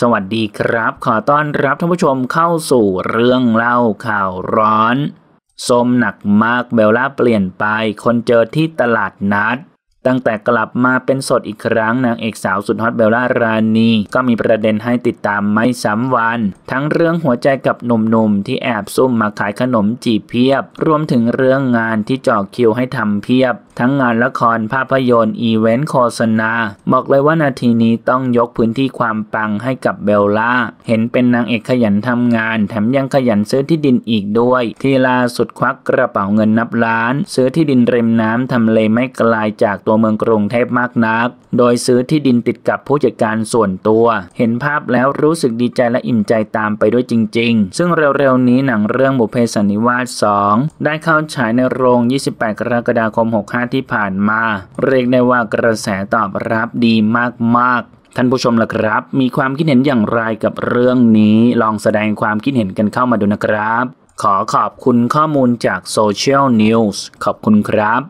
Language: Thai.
สวัสดีครับ ขอต้อนรับท่านผู้ชมเข้าสู่เรื่องเล่าข่าวร้อน สมหนักมากเบลล่าเปลี่ยนไปคนเจอที่ตลาดนัดตั้งแต่กลับมาเป็นสดอีกครั้งนางเอกสาวสุดฮอตเบลล่ารานี ก็มีประเด็นให้ติดตามไม่ซ้ำวัน ทั้งเรื่องหัวใจกับหนุ่มๆที่แอบซุ่มมาขายขนมจีบเพียบรวมถึงเรื่องงานที่จ่อคิวให้ทำเพียบ ทั้งงานละครภาพยนตร์อีเวนต์โฆษณาบอกเลยว่านาทีนี้ต้องยกพื้นที่ความปังให้กับเบลล่าเห็นเป็นนางเอกขยันทำงาน แถมยังขยันซื้อที่ดินอีกด้วย ที่ล่าสุดควักกระเป๋าเงินนับล้านซื้อที่ดินริมน้ำทำเลไม่ไกลาจากตัวัวเมืองกรุงเทพมากนัก โดยซื้อที่ดินติดกับผู้จัดการส่วนตัว เห็นภาพแล้วรู้สึกดีใจและอิ่มใจตามไปด้วยจริงๆ ซึ่งเร็วๆนี้หนังเรื่องบุเพสันนิวาส2ได้เข้าฉายในโรง 28กรกฎาคม65 ที่ผ่านมา เรียกได้ว่ากระแสตอบรับดีมากๆ ท่านผู้ชมล่ะครับ มีความคิดเห็นอย่างไรกับเรื่องนี้ลองแสดงความคิดเห็นกันเข้ามาดูนะครับ ขอขอบคุณข้อมูลจากโซเชียลนิวส์ขอบคุณครับ